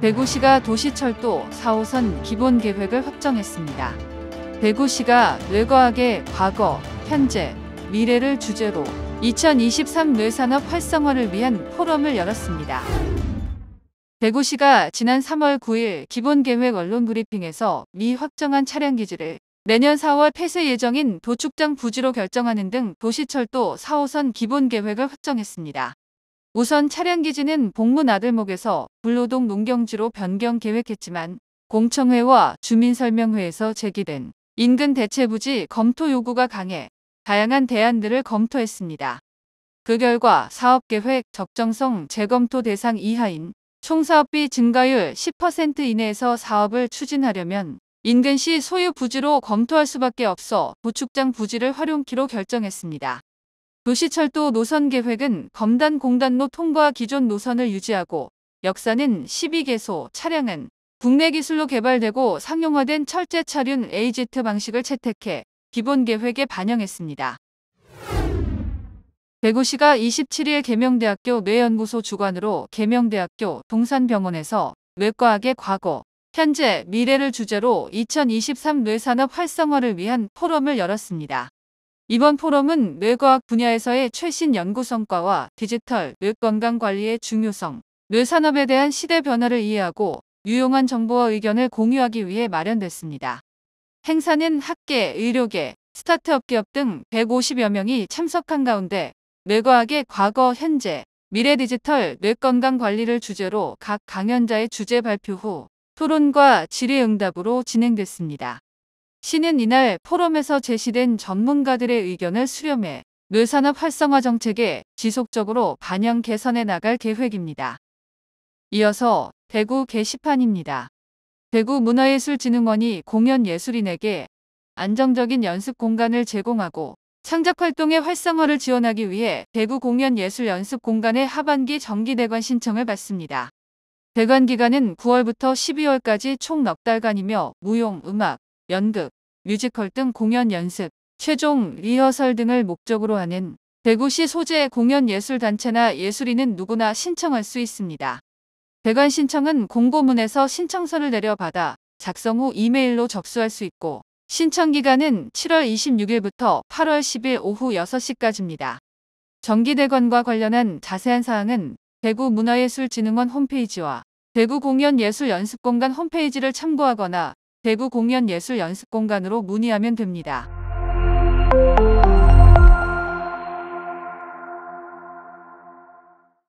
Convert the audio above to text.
대구시가 도시철도 4호선 기본 계획을 확정했습니다. 대구시가 뇌과학의 과거, 현재, 미래를 주제로 2023 뇌산업 활성화를 위한 포럼을 열었습니다. 대구시가 지난 3월 9일 기본계획 언론 브리핑에서 미 확정한 차량 기지를 내년 4월 폐쇄 예정인 도축장 부지로 결정하는 등 도시철도 4호선 기본계획을 확정했습니다. 우선 차량 기지는 복문 아들목에서 불로동 농경지로 변경 계획했지만 공청회와 주민설명회에서 제기된 인근 대체부지 검토 요구가 강해 다양한 대안들을 검토했습니다. 그 결과 사업계획 적정성 재검토 대상 이하인 총사업비 증가율 10% 이내에서 사업을 추진하려면 인근시 소유 부지로 검토할 수밖에 없어 도축장 부지를 활용키로 결정했습니다. 도시철도 노선 계획은 검단 공단로 통과 기존 노선을 유지하고 역사는 12개소, 차량은 국내 기술로 개발되고 상용화된 철제 차륜 AZ 방식을 채택해 기본 계획에 반영했습니다. 대구시가 27일 개명대학교 뇌연구소 주관으로 개명대학교 동산병원에서 뇌과학의 과거, 현재, 미래를 주제로 2023 뇌산업 활성화를 위한 포럼을 열었습니다. 이번 포럼은 뇌과학 분야에서의 최신 연구 성과와 디지털, 뇌건강관리의 중요성, 뇌산업에 대한 시대 변화를 이해하고 유용한 정보와 의견을 공유하기 위해 마련됐습니다. 행사는 학계, 의료계, 스타트업 기업 등 150여 명이 참석한 가운데 뇌과학의 과거, 현재, 미래 디지털 뇌건강 관리를 주제로 각 강연자의 주제 발표 후 토론과 질의응답으로 진행됐습니다. 시는 이날 포럼에서 제시된 전문가들의 의견을 수렴해 뇌산업 활성화 정책에 지속적으로 반영 개선해 나갈 계획입니다. 이어서 대구 게시판입니다. 대구 문화예술진흥원이 공연예술인에게 안정적인 연습 공간을 제공하고 창작활동의 활성화를 지원하기 위해 대구 공연예술연습공간의 하반기 정기대관 신청을 받습니다. 대관 기간은 9월부터 12월까지 총 넉 달간이며 무용, 음악, 연극, 뮤지컬 등 공연 연습, 최종 리허설 등을 목적으로 하는 대구시 소재의 공연예술단체나 예술인은 누구나 신청할 수 있습니다. 대관 신청은 공고문에서 신청서를 내려받아 작성 후 이메일로 접수할 수 있고 신청기간은 7월 26일부터 8월 10일 오후 6시까지입니다. 정기대관과 관련한 자세한 사항은 대구문화예술진흥원 홈페이지와 대구공연예술연습공간 홈페이지를 참고하거나 대구 공연예술연습공간으로 문의하면 됩니다.